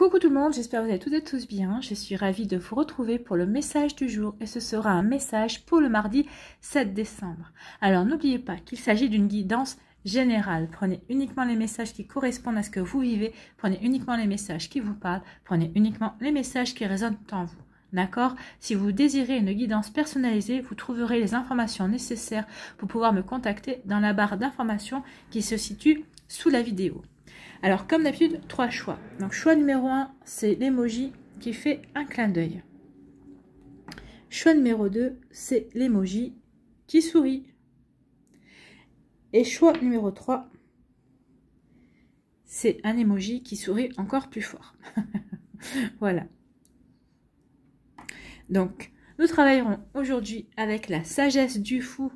Coucou tout le monde, j'espère que vous allez toutes et tous bien. Je suis ravie de vous retrouver pour le message du jour et ce sera un message pour le mardi 7 décembre. Alors n'oubliez pas qu'il s'agit d'une guidance générale. Prenez uniquement les messages qui correspondent à ce que vous vivez, prenez uniquement les messages qui vous parlent, prenez uniquement les messages qui résonnent en vous. D'accord Si vous désirez une guidance personnalisée, vous trouverez les informations nécessaires pour pouvoir me contacter dans la barre d'informations qui se situe sous la vidéo. Alors, comme d'habitude, trois choix. Donc, choix numéro 1, c'est l'emoji qui fait un clin d'œil. Choix numéro 2, c'est l'emoji qui sourit. Et choix numéro 3, c'est un emoji qui sourit encore plus fort. voilà. Donc, nous travaillerons aujourd'hui avec la sagesse du fou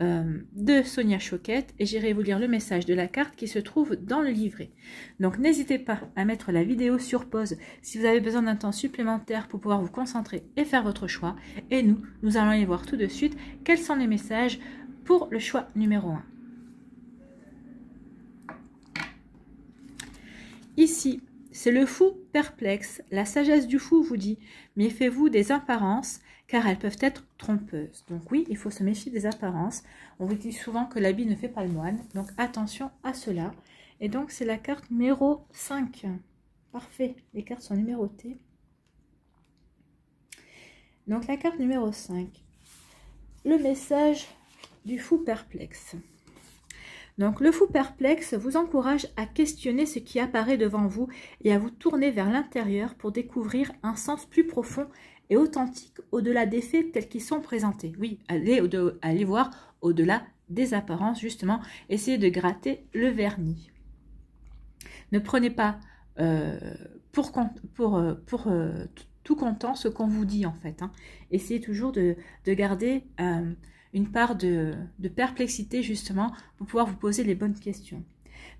euh, de Sonia Choquette et j'irai vous lire le message de la carte qui se trouve dans le livret. Donc n'hésitez pas à mettre la vidéo sur pause si vous avez besoin d'un temps supplémentaire pour pouvoir vous concentrer et faire votre choix. Et nous, nous allons aller voir tout de suite quels sont les messages pour le choix numéro 1. Ici, c'est le fou perplexe. La sagesse du fou vous dit méfiez-vous des apparences car elles peuvent être trompeuses. Donc oui, il faut se méfier des apparences. On vous dit souvent que l'habit ne fait pas le moine. Donc attention à cela. Et donc c'est la carte numéro 5. Parfait, les cartes sont numérotées. Donc la carte numéro 5. Le message du fou perplexe. Donc le fou perplexe vous encourage à questionner ce qui apparaît devant vous et à vous tourner vers l'intérieur pour découvrir un sens plus profond et authentique au-delà des faits tels qu'ils sont présentés. Oui, allez, voir au-delà des apparences justement, essayez de gratter le vernis. Ne prenez pas euh, pour, euh, euh, tout content ce qu'on vous dit en fait. Hein. Essayez toujours de, garder une part de, perplexité justement pour pouvoir vous poser les bonnes questions.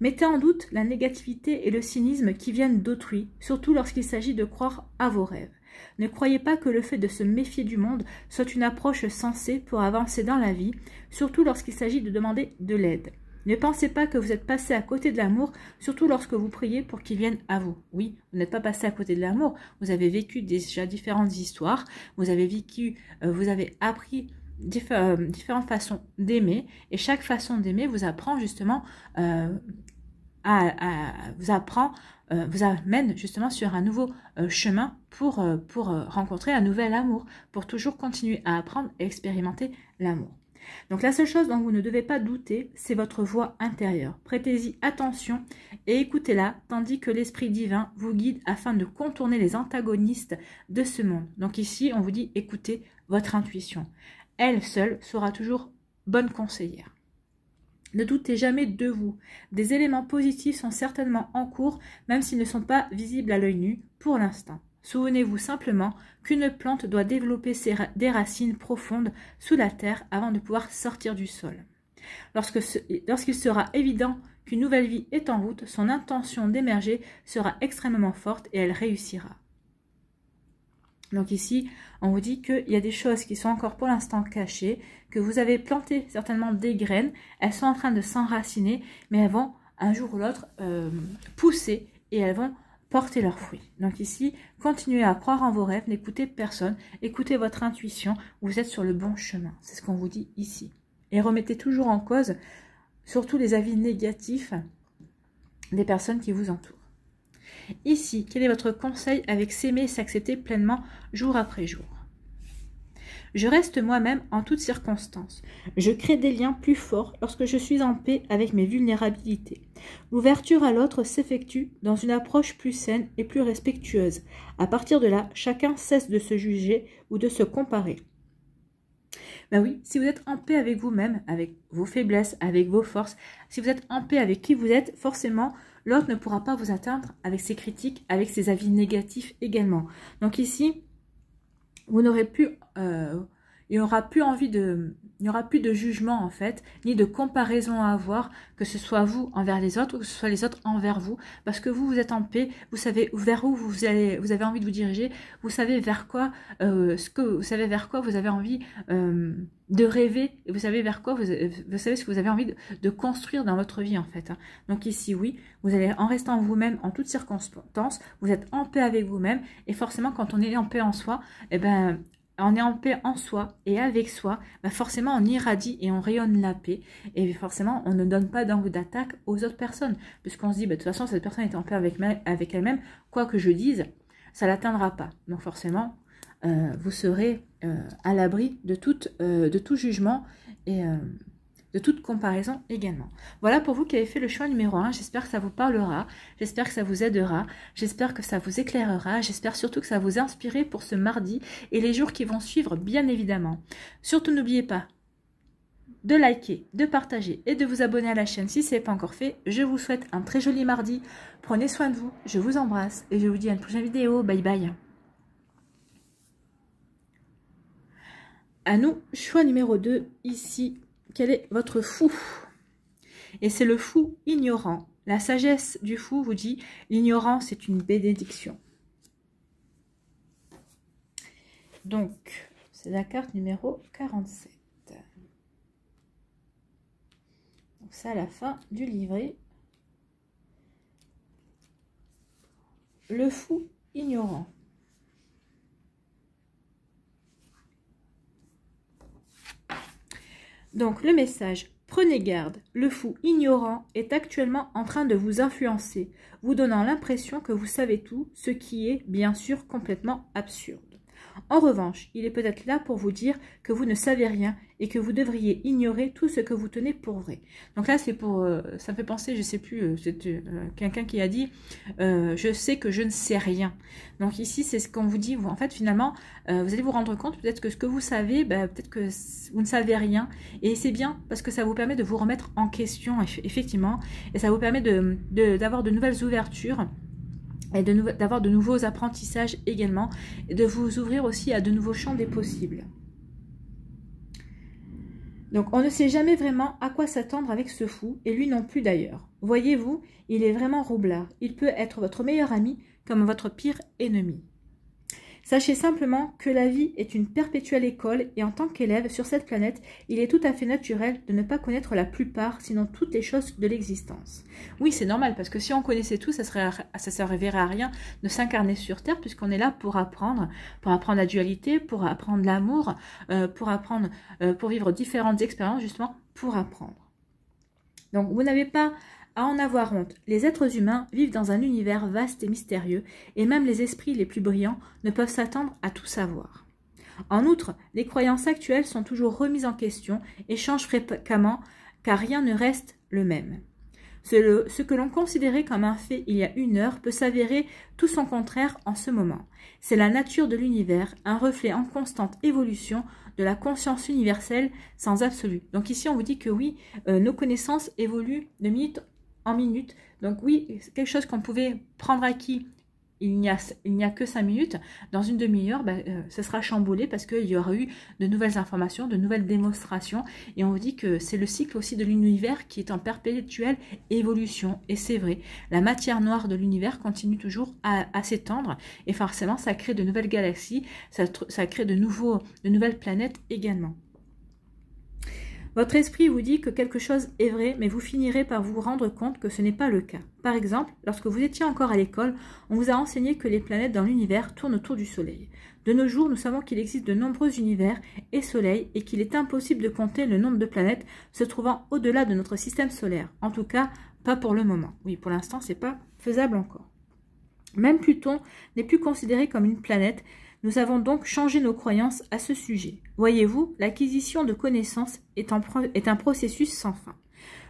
Mettez en doute la négativité et le cynisme qui viennent d'autrui, surtout lorsqu'il s'agit de croire à vos rêves. Ne croyez pas que le fait de se méfier du monde soit une approche sensée pour avancer dans la vie, surtout lorsqu'il s'agit de demander de l'aide. Ne pensez pas que vous êtes passé à côté de l'amour, surtout lorsque vous priez pour qu'il vienne à vous. Oui, vous n'êtes pas passé à côté de l'amour, vous avez vécu déjà différentes histoires, vous avez vécu, euh, vous avez appris euh, différentes façons d'aimer et chaque façon d'aimer vous apprend justement euh, à, vous apprend euh, vous amène justement sur un nouveau chemin pour, pour rencontrer un nouvel amour pour toujours continuer à apprendre et expérimenter l'amour donc la seule chose dont vous ne devez pas douter c'est votre voix intérieure prêtez-y attention et écoutez-la tandis que l'esprit divin vous guide afin de contourner les antagonistes de ce monde donc ici on vous dit écoutez votre intuition elle seule sera toujours bonne conseillère. Ne doutez jamais de vous. Des éléments positifs sont certainement en cours, même s'ils ne sont pas visibles à l'œil nu pour l'instant. Souvenez-vous simplement qu'une plante doit développer des racines profondes sous la terre avant de pouvoir sortir du sol. Lorsqu'il sera évident qu'une nouvelle vie est en route, son intention d'émerger sera extrêmement forte et elle réussira. Donc ici, on vous dit qu'il y a des choses qui sont encore pour l'instant cachées, que vous avez planté certainement des graines, elles sont en train de s'enraciner, mais elles vont un jour ou l'autre euh, pousser et elles vont porter leurs fruits. Donc ici, continuez à croire en vos rêves, n'écoutez personne, écoutez votre intuition, vous êtes sur le bon chemin. C'est ce qu'on vous dit ici. Et remettez toujours en cause, surtout les avis négatifs des personnes qui vous entourent. Ici, quel est votre conseil avec s'aimer et s'accepter pleinement jour après jour je reste moi-même en toutes circonstances. Je crée des liens plus forts lorsque je suis en paix avec mes vulnérabilités. L'ouverture à l'autre s'effectue dans une approche plus saine et plus respectueuse. À partir de là, chacun cesse de se juger ou de se comparer. Ben oui, si vous êtes en paix avec vous-même, avec vos faiblesses, avec vos forces, si vous êtes en paix avec qui vous êtes, forcément, l'autre ne pourra pas vous atteindre avec ses critiques, avec ses avis négatifs également. Donc ici, vous n'aurez plus... Euh, il n'y aura plus envie de, il n'y aura plus de jugement en fait, ni de comparaison à avoir, que ce soit vous envers les autres ou que ce soit les autres envers vous, parce que vous vous êtes en paix, vous savez vers où vous allez, vous avez envie de vous diriger, vous savez vers quoi, euh, ce que vous savez vers quoi vous avez envie euh, de rêver, et vous savez vers quoi vous, savez ce que vous avez envie de, construire dans votre vie en fait. Hein. Donc ici oui, vous allez en restant vous-même en toutes circonstances, vous êtes en paix avec vous-même, et forcément quand on est en paix en soi, eh ben on est en paix en soi et avec soi, bah, forcément on irradie et on rayonne la paix. Et forcément, on ne donne pas d'angle d'attaque aux autres personnes. Puisqu'on se dit, bah, de toute façon, cette personne est en paix avec, elle-même. Quoi que je dise, ça l'atteindra pas. Donc forcément, euh, vous serez euh, à l'abri de, euh, de tout jugement et de toute comparaison également. Voilà pour vous qui avez fait le choix numéro 1. J'espère que ça vous parlera, j'espère que ça vous aidera, j'espère que ça vous éclairera, j'espère surtout que ça vous inspirera pour ce mardi et les jours qui vont suivre, bien évidemment. Surtout, n'oubliez pas de liker, de partager et de vous abonner à la chaîne si ce n'est pas encore fait. Je vous souhaite un très joli mardi. Prenez soin de vous, je vous embrasse et je vous dis à une prochaine vidéo. Bye bye À nous, choix numéro 2, ici quel est votre fou Et c'est le fou ignorant. La sagesse du fou vous dit l'ignorance est une bénédiction. Donc, c'est la carte numéro 47. Donc, Ça, à la fin du livret. Le fou ignorant. Donc le message Prenez garde, le fou ignorant est actuellement en train de vous influencer, vous donnant l'impression que vous savez tout, ce qui est bien sûr complètement absurde. En revanche, il est peut-être là pour vous dire que vous ne savez rien et que vous devriez ignorer tout ce que vous tenez pour vrai. Donc là, c'est pour, euh, ça me fait penser, je ne sais plus, euh, c'est euh, quelqu'un qui a dit, je sais que je ne sais rien. Donc ici, c'est ce qu'on vous dit. en fait, finalement, vous allez vous rendre compte peut-être que ce que vous savez, ben, peut-être que vous ne savez rien. Et c'est bien parce que ça vous permet de vous remettre en question, effectivement, et ça vous permet d'avoir de nouvelles ouvertures et d'avoir de, de nouveaux apprentissages également, et de vous ouvrir aussi à de nouveaux champs des possibles. Donc on ne sait jamais vraiment à quoi s'attendre avec ce fou, et lui non plus d'ailleurs. Voyez-vous, il est vraiment roublard. Il peut être votre meilleur ami comme votre pire ennemi. Sachez simplement que la vie est une perpétuelle école et en tant qu'élève sur cette planète, il est tout à fait naturel de ne pas connaître la plupart, sinon toutes les choses de l'existence. Oui, c'est normal parce que si on connaissait tout, ça serait ça servirait à rien de s'incarner sur terre puisqu'on est là pour apprendre, pour apprendre la dualité, pour apprendre l'amour, euh, pour apprendre euh, pour vivre différentes expériences justement pour apprendre. Donc vous n'avez pas à en avoir honte. Les êtres humains vivent dans un univers vaste et mystérieux, et même les esprits les plus brillants ne peuvent s'attendre à tout savoir. En outre, les croyances actuelles sont toujours remises en question et changent fréquemment, car rien ne reste le même. Ce, que l'on considérait comme un fait il y a une heure peut s'avérer tout son contraire en ce moment. C'est la nature de l'univers, un reflet en constante évolution de la conscience universelle sans absolu. Donc ici on vous dit que oui, euh, nos connaissances évoluent de minute minutes. Donc oui, quelque chose qu'on pouvait prendre acquis il n'y a, il a, que cinq minutes, dans une demi-heure, ben, euh, ce sera chamboulé parce qu'il y aura eu de nouvelles informations, de nouvelles démonstrations. Et on dit que c'est le cycle aussi de l'univers qui est en perpétuelle évolution. Et c'est vrai, la matière noire de l'univers continue toujours à, s'étendre. Et forcément, ça crée de nouvelles galaxies, ça, ça crée de, nouveaux, de nouvelles planètes également. Votre esprit vous dit que quelque chose est vrai, mais vous finirez par vous rendre compte que ce n'est pas le cas. Par exemple, lorsque vous étiez encore à l'école, on vous a enseigné que les planètes dans l'univers tournent autour du Soleil. De nos jours, nous savons qu'il existe de nombreux univers et soleils et qu'il est impossible de compter le nombre de planètes se trouvant au-delà de notre système solaire. En tout cas, pas pour le moment. Oui, pour l'instant, ce n'est pas faisable encore. Même Pluton n'est plus considéré comme une planète nous avons donc changé nos croyances à ce sujet. Voyez-vous, l'acquisition de connaissances est, un processus sans fin.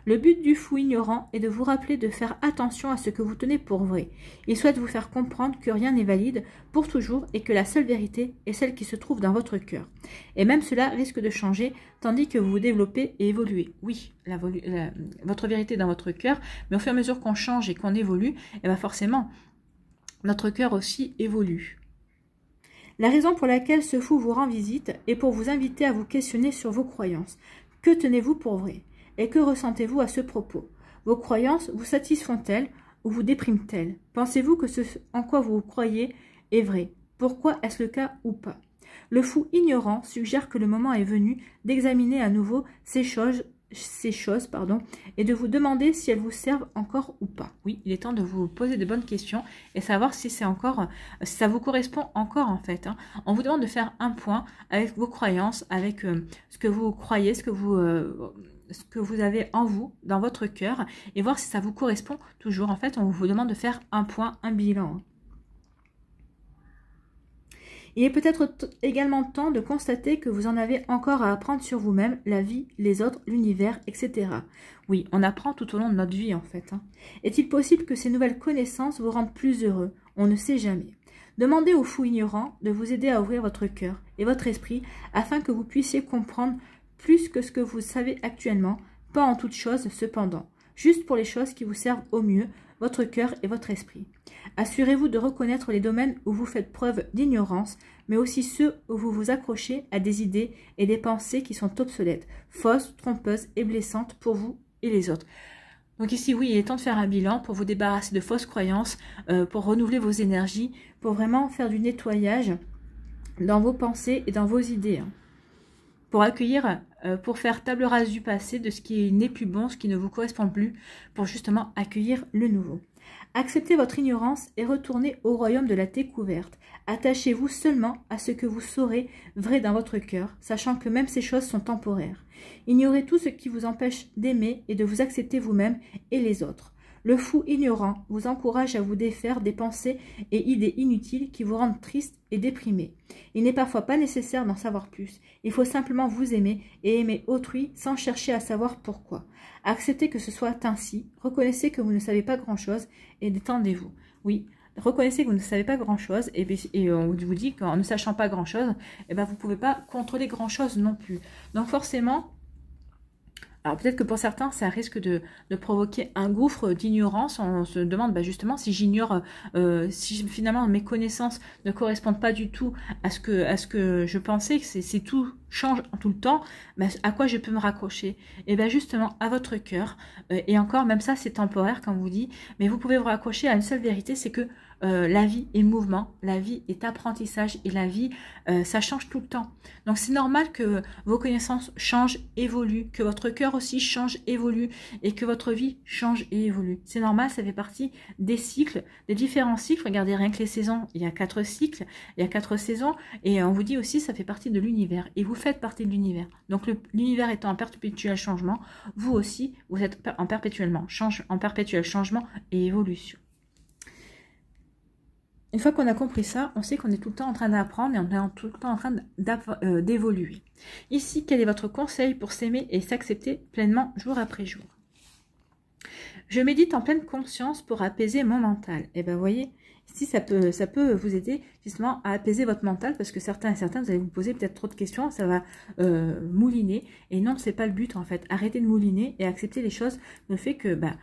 Le but du fou ignorant est de vous rappeler de faire attention à ce que vous tenez pour vrai. Il souhaite vous faire comprendre que rien n'est valide pour toujours et que la seule vérité est celle qui se trouve dans votre cœur. Et même cela risque de changer tandis que vous vous développez et évoluez. Oui, votre vérité est dans votre cœur, mais au fur et à mesure qu'on change et qu'on évolue, et eh bien forcément, notre cœur aussi évolue. La raison pour laquelle ce fou vous rend visite est pour vous inviter à vous questionner sur vos croyances. Que tenez-vous pour vrai Et que ressentez-vous à ce propos Vos croyances vous satisfont-elles ou vous dépriment-elles Pensez-vous que ce en quoi vous croyez est vrai Pourquoi est-ce le cas ou pas Le fou ignorant suggère que le moment est venu d'examiner à nouveau ces choses ces choses pardon, et de vous demander si elles vous servent encore ou pas. Oui, il est temps de vous poser de bonnes questions et savoir si c'est encore, ça vous correspond encore en fait. Hein. On vous demande de faire un point avec vos croyances, avec euh, ce que vous croyez, ce que vous, euh, ce que vous avez en vous, dans votre cœur, et voir si ça vous correspond toujours. En fait, on vous demande de faire un point, un bilan. Hein. Il est peut-être également temps de constater que vous en avez encore à apprendre sur vous-même, la vie, les autres, l'univers, etc. Oui, on apprend tout au long de notre vie en fait. Hein. Est-il possible que ces nouvelles connaissances vous rendent plus heureux On ne sait jamais. Demandez aux fous ignorants de vous aider à ouvrir votre cœur et votre esprit afin que vous puissiez comprendre plus que ce que vous savez actuellement, pas en toute chose cependant, juste pour les choses qui vous servent au mieux votre cœur et votre esprit. Assurez-vous de reconnaître les domaines où vous faites preuve d'ignorance, mais aussi ceux où vous vous accrochez à des idées et des pensées qui sont obsolètes, fausses, trompeuses et blessantes pour vous et les autres. Donc ici, oui, il est temps de faire un bilan pour vous débarrasser de fausses croyances, euh, pour renouveler vos énergies, pour vraiment faire du nettoyage dans vos pensées et dans vos idées, hein. pour accueillir euh, pour faire table rase du passé, de ce qui n'est plus bon, ce qui ne vous correspond plus, pour justement accueillir le nouveau. Acceptez votre ignorance et retournez au royaume de la découverte. Attachez-vous seulement à ce que vous saurez vrai dans votre cœur, sachant que même ces choses sont temporaires. Ignorez tout ce qui vous empêche d'aimer et de vous accepter vous-même et les autres. Le fou ignorant vous encourage à vous défaire des pensées et idées inutiles qui vous rendent triste et déprimé. Il n'est parfois pas nécessaire d'en savoir plus. Il faut simplement vous aimer et aimer autrui sans chercher à savoir pourquoi. Acceptez que ce soit ainsi, reconnaissez que vous ne savez pas grand-chose et détendez-vous. Oui, reconnaissez que vous ne savez pas grand-chose et, euh, on vous dit qu'en ne sachant pas grand-chose, eh ben, vous ne pouvez pas contrôler grand-chose non plus. Donc forcément, alors peut-être que pour certains, ça risque de, provoquer un gouffre d'ignorance. On se demande bah, justement si j'ignore, euh, si finalement mes connaissances ne correspondent pas du tout à ce que, à ce que je pensais, que c'est tout change tout le temps, bah, à quoi je peux me raccrocher Et eh bien justement à votre cœur. Euh, et encore, même ça c'est temporaire comme vous dit, mais vous pouvez vous raccrocher à une seule vérité, c'est que euh, la vie est mouvement, la vie est apprentissage et la vie, euh, ça change tout le temps. Donc c'est normal que vos connaissances changent, évoluent, que votre cœur aussi change, évolue et que votre vie change et évolue. C'est normal, ça fait partie des cycles, des différents cycles. Regardez rien que les saisons, il y a quatre cycles, il y a quatre saisons et on vous dit aussi ça fait partie de l'univers et vous faites partie de l'univers. Donc l'univers étant en perpétuel changement, vous aussi vous êtes en perpétuellement change, en perpétuel changement et évolution une fois qu'on a compris ça, on sait qu'on est tout le temps en train d'apprendre et on est tout le temps en train euh, d'évoluer. Ici, quel est votre conseil pour s'aimer et s'accepter pleinement jour après jour Je médite en pleine conscience pour apaiser mon mental. Et eh ben voyez, si ça peut, ça peut vous aider justement à apaiser votre mental parce que certains et certains, vous allez vous poser peut-être trop de questions, ça va euh, mouliner. Et non, c'est pas le but en fait. Arrêtez de mouliner et accepter les choses ne fait que ben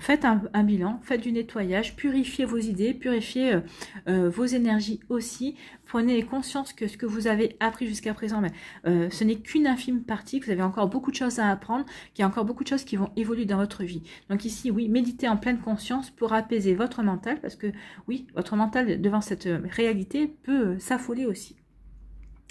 faites un, bilan, faites du nettoyage, purifiez vos idées, purifiez euh, euh, vos énergies aussi. Prenez conscience que ce que vous avez appris jusqu'à présent, mais, euh, ce n'est qu'une infime partie, que vous avez encore beaucoup de choses à apprendre, qu'il y a encore beaucoup de choses qui vont évoluer dans votre vie. Donc ici, oui, méditez en pleine conscience pour apaiser votre mental, parce que oui, votre mental devant cette réalité peut s'affoler aussi.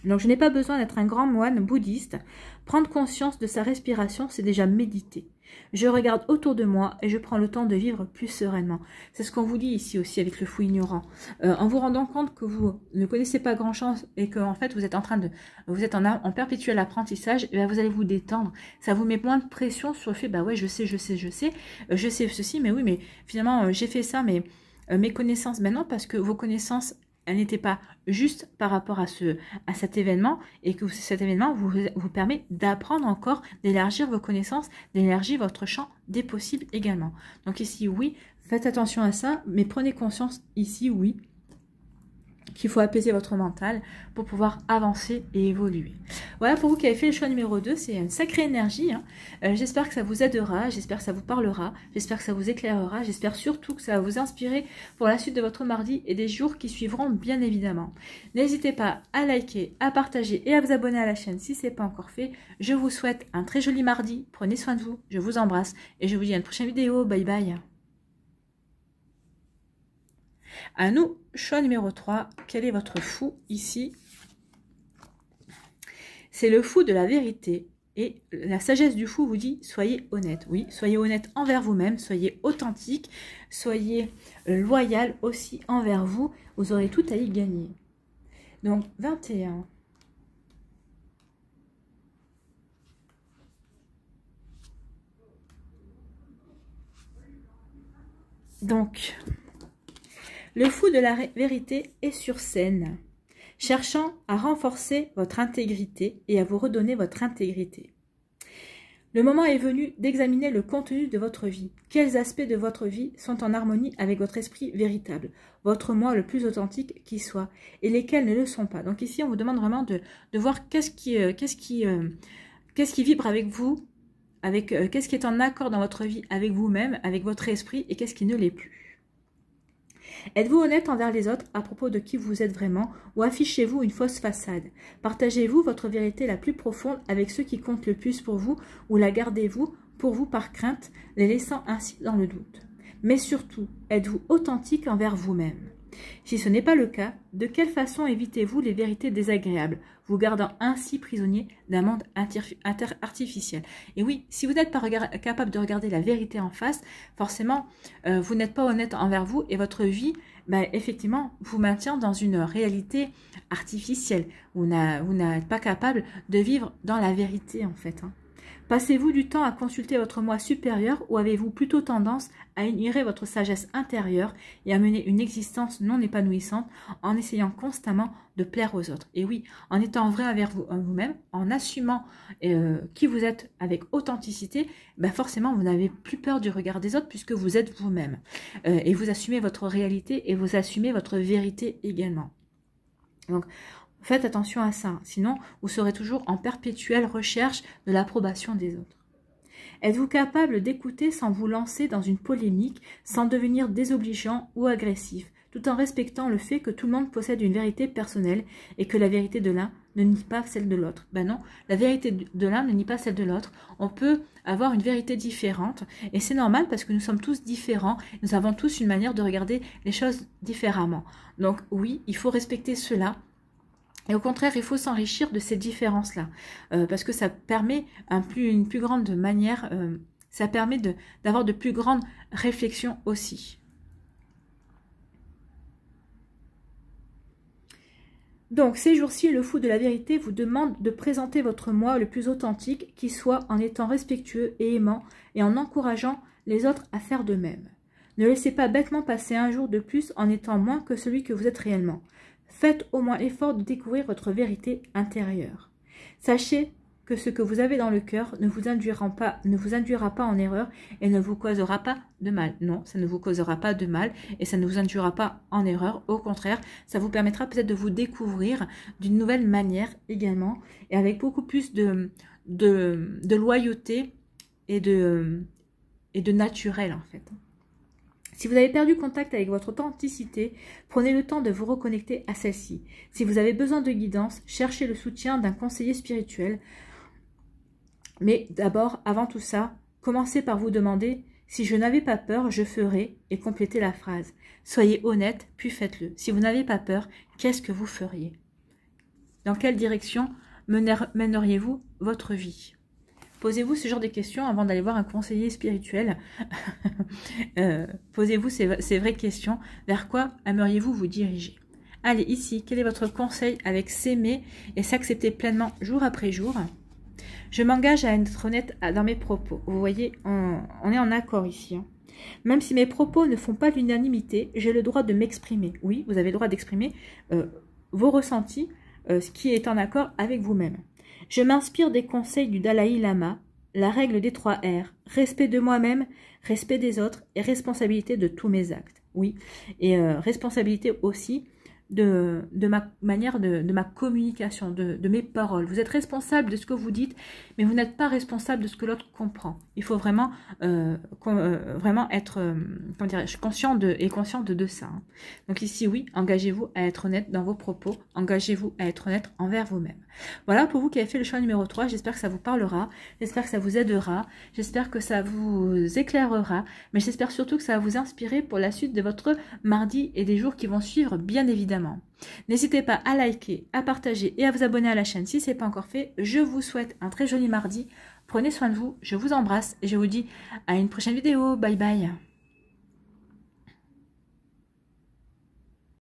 Donc je n'ai pas besoin d'être un grand moine bouddhiste. Prendre conscience de sa respiration, c'est déjà méditer. Je regarde autour de moi et je prends le temps de vivre plus sereinement. C'est ce qu'on vous dit ici aussi avec le fou ignorant. Euh, en vous rendant compte que vous ne connaissez pas grand chose et que en fait vous êtes en train de, vous êtes en, perpétuel apprentissage, et eh vous allez vous détendre. Ça vous met moins de pression sur le fait, bah ouais, je sais, je sais, je sais, euh, je sais ceci, mais oui, mais finalement euh, j'ai fait ça, mais mes connaissances, maintenant, parce que vos connaissances, elle n'était pas juste par rapport à, ce, à cet événement et que cet événement vous, vous permet d'apprendre encore, d'élargir vos connaissances, d'élargir votre champ des possibles également. Donc ici, oui, faites attention à ça, mais prenez conscience ici, oui, qu'il faut apaiser votre mental pour pouvoir avancer et évoluer. Voilà pour vous qui avez fait le choix numéro 2, c'est une sacrée énergie. Hein. Euh, j'espère que ça vous aidera, j'espère que ça vous parlera, j'espère que ça vous éclairera, j'espère surtout que ça va vous inspirer pour la suite de votre mardi et des jours qui suivront bien évidemment. N'hésitez pas à liker, à partager et à vous abonner à la chaîne si ce n'est pas encore fait. Je vous souhaite un très joli mardi, prenez soin de vous, je vous embrasse et je vous dis à une prochaine vidéo, bye bye à nous, choix numéro 3. Quel est votre fou ici C'est le fou de la vérité. Et la sagesse du fou vous dit, soyez honnête. Oui, soyez honnête envers vous-même, soyez authentique, soyez loyal aussi envers vous. Vous aurez tout à y gagner. Donc, 21. Donc, le fou de la vérité est sur scène, cherchant à renforcer votre intégrité et à vous redonner votre intégrité. Le moment est venu d'examiner le contenu de votre vie. Quels aspects de votre vie sont en harmonie avec votre esprit véritable, votre moi le plus authentique qui soit, et lesquels ne le sont pas. Donc ici, on vous demande vraiment de, voir qu'est-ce qui, euh, ce qui, euh, ce qui vibre avec vous, avec euh, qu'est-ce qui est en accord dans votre vie avec vous-même, avec votre esprit, et qu'est-ce qui ne l'est plus. Êtes-vous honnête envers les autres à propos de qui vous êtes vraiment ou affichez-vous une fausse façade Partagez-vous votre vérité la plus profonde avec ceux qui comptent le plus pour vous ou la gardez-vous pour vous par crainte, les laissant ainsi dans le doute Mais surtout, êtes-vous authentique envers vous-même si ce n'est pas le cas, de quelle façon évitez-vous les vérités désagréables vous gardant ainsi prisonnier d'un monde artificiel. Et oui, si vous n'êtes pas capable de regarder la vérité en face, forcément, euh, vous n'êtes pas honnête envers vous et votre vie, ben, effectivement, vous maintient dans une réalité artificielle. Vous n'êtes pas capable de vivre dans la vérité, en fait. Hein. Passez-vous du temps à consulter votre moi supérieur ou avez-vous plutôt tendance à ignorer votre sagesse intérieure et à mener une existence non épanouissante en essayant constamment de plaire aux autres Et oui, en étant vrai envers euh, vous-même, en assumant euh, qui vous êtes avec authenticité, ben forcément vous n'avez plus peur du regard des autres puisque vous êtes vous-même. Euh, et vous assumez votre réalité et vous assumez votre vérité également. Faites attention à ça, sinon vous serez toujours en perpétuelle recherche de l'approbation des autres. Êtes-vous capable d'écouter sans vous lancer dans une polémique, sans devenir désobligeant ou agressif, tout en respectant le fait que tout le monde possède une vérité personnelle et que la vérité de l'un ne nie pas celle de l'autre. Ben non, la vérité de l'un ne nie pas celle de l'autre. On peut avoir une vérité différente et c'est normal parce que nous sommes tous différents, nous avons tous une manière de regarder les choses différemment. Donc oui, il faut respecter cela et au contraire, il faut s'enrichir de ces différences-là, euh, parce que ça permet plus, une plus grande manière, euh, ça permet d'avoir de, de plus grandes réflexions aussi. Donc, ces jours-ci, le fou de la vérité vous demande de présenter votre moi le plus authentique qui soit en étant respectueux et aimant et en encourageant les autres à faire de même. Ne laissez pas bêtement passer un jour de plus en étant moins que celui que vous êtes réellement. Faites au moins effort de découvrir votre vérité intérieure. Sachez que ce que vous avez dans le cœur ne vous induira pas, ne vous induira pas en erreur et ne vous causera pas de mal. Non, ça ne vous causera pas de mal et ça ne vous induira pas en erreur. Au contraire, ça vous permettra peut-être de vous découvrir d'une nouvelle manière également et avec beaucoup plus de, de, de loyauté et de, et de naturel en fait. Si vous avez perdu contact avec votre authenticité, prenez le temps de vous reconnecter à celle-ci. Si vous avez besoin de guidance, cherchez le soutien d'un conseiller spirituel. Mais d'abord, avant tout ça, commencez par vous demander si je n'avais pas peur, je ferais et complétez la phrase. Soyez honnête, puis faites-le. Si vous n'avez pas peur, qu'est-ce que vous feriez Dans quelle direction mèneriez-vous votre vie Posez-vous ce genre de questions avant d'aller voir un conseiller spirituel. Euh, posez-vous ces, vraies questions. Vers quoi aimeriez-vous vous diriger Allez, ici, quel est votre conseil avec s'aimer et s'accepter pleinement jour après jour Je m'engage à être honnête dans mes propos. Vous voyez, on, est en accord ici. Hein. Même si mes propos ne font pas l'unanimité, j'ai le droit de m'exprimer. Oui, vous avez le droit d'exprimer euh, vos ressentis, euh, ce qui est en accord avec vous-même. Je m'inspire des conseils du Dalai Lama, la règle des trois R, respect de moi-même, respect des autres et responsabilité de tous mes actes. Oui, et euh, responsabilité aussi de, de ma manière de, ma communication, de, mes paroles. Vous êtes responsable de ce que vous dites, mais vous n'êtes pas responsable de ce que l'autre comprend. Il faut vraiment, euh, euh, vraiment être euh, comment conscient de, et conscient de, ça. Hein. Donc ici, oui, engagez-vous à être honnête dans vos propos, engagez-vous à être honnête envers vous-même. Voilà pour vous qui avez fait le choix numéro 3, j'espère que ça vous parlera, j'espère que ça vous aidera, j'espère que ça vous éclairera, mais j'espère surtout que ça va vous inspirer pour la suite de votre mardi et des jours qui vont suivre, bien évidemment N'hésitez pas à liker, à partager et à vous abonner à la chaîne si ce n'est pas encore fait. Je vous souhaite un très joli mardi. Prenez soin de vous, je vous embrasse et je vous dis à une prochaine vidéo. Bye bye